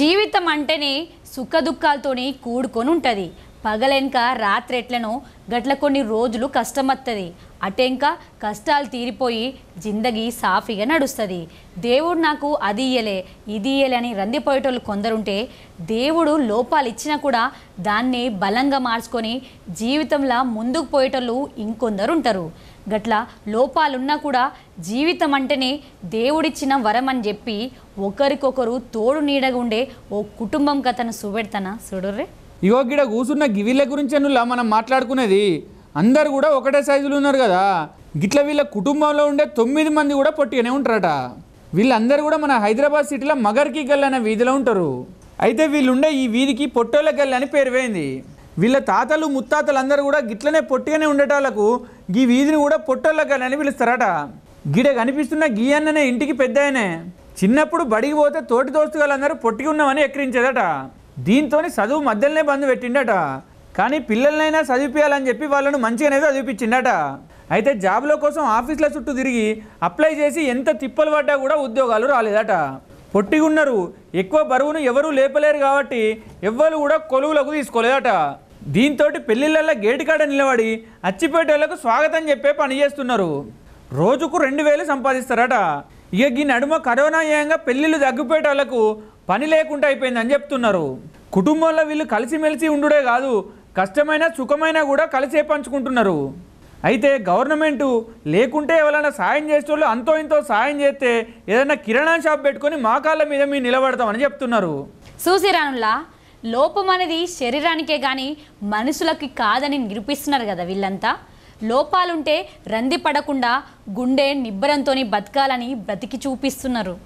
జీవితం అంటేనే సుఖ కూడుకొని ఉంటుంది పగలెనక రాత్రి ఎట్లనో గట్ల కొన్ని రోజులు కష్టమత్తది ఇంకా కష్టాలు తీరిపోయి జిందగీ సాఫీగా నడుస్తుంది దేవుడు నాకు అది ఇయ్యలే ఇది ఇయ్యలే అని రందిపోయేటోళ్ళు కొందరుంటే దేవుడు లోపాలు ఇచ్చినా కూడా దాన్ని బలంగా మార్చుకొని జీవితంలో ముందుకు పోయేటోళ్ళు ఇంకొందరు ఉంటారు గట్ల లోపాలున్నా కూడా జీవితం అంటేనే దేవుడిచ్చిన వరం అని చెప్పి ఒకరికొకరు తోడు నీడగా ఉండే ఓ కుటుంబం కథను చూపెడతానా చూడుర్రే ఇగో గిడ కూసున్న గివిళ్ళ అనులా మనం మాట్లాడుకునేది అందరు కూడా ఒకటే సైజులు ఉన్నారు కదా గిట్ల వీళ్ళ కుటుంబంలో ఉండే తొమ్మిది మంది కూడా పొట్టిగానే ఉంటారట వీళ్ళందరూ కూడా మన హైదరాబాద్ సిటీలో మగర్కి గల్ అనే వీధిలో ఉంటారు అయితే వీళ్ళుండే ఈ వీధికి పొట్టోళ్ళ గల్ అని పేరు పోయింది వీళ్ళ తాతలు ముత్తాతలు అందరూ కూడా గిట్లనే పొట్టిగానే ఉండేటాలకు ఈ వీధిని కూడా పొట్టోళ్ళ గల్ అని పిలుస్తారట గిడ కనిపిస్తున్న గీ అన్ననే ఇంటికి పెద్ద చిన్నప్పుడు బడికి పోతే తోటి దోస్తుగాళ్ళందరూ పొట్టిగా ఉన్నామని ఎక్కిరించేదట దీంతో చదువు మధ్యలోనే బంధు పెట్టిండట కానీ పిల్లలనైనా చదివిపించాలని చెప్పి వాళ్ళను మంచిగానే చదివిపించిండట అయితే జాబ్ల కోసం ఆఫీసుల చుట్టూ తిరిగి అప్లై చేసి ఎంత తిప్పలు పడ్డా కూడా ఉద్యోగాలు రాలేదట పొట్టిగున్నారు ఎక్కువ బరువును ఎవరూ లేపలేరు కాబట్టి ఎవ్వరు కూడా కొలువులకు తీసుకోలేదట దీంతో పెళ్లిళ్ళ గేటు కాడ నిలబడి అచ్చిపేటలకు స్వాగతం చెప్పే పని చేస్తున్నారు రోజుకు రెండు వేలు సంపాదిస్తారట ఇక ఈ నడుమ కరోనా ఏయంగా పెళ్ళిళ్ళు తగ్గిపోయేటోళ్లకు పని లేకుండా అయిపోయిందని చెప్తున్నారు కుటుంబంలో వీళ్ళు కలిసిమెలిసి ఉండుడే కాదు కష్టమైన సుఖమైన కూడా కలిసే పంచుకుంటున్నారు అయితే గవర్నమెంటు లేకుంటే ఎవరైనా సాయం చేసేవాళ్ళు అంతో ఇంతో సాయం చేస్తే ఏదైనా కిరాణా షాప్ పెట్టుకుని మా కాళ్ళ మీద మీరు నిలబడతామని చెప్తున్నారు చూసిరానులా లోపం అనేది శరీరానికే కానీ మనుషులకి కాదని నిరూపిస్తున్నారు కదా వీళ్ళంతా లోపాలుంటే రంది పడకుండా గుండె నిబ్బరంతో బతకాలని బ్రతికి చూపిస్తున్నారు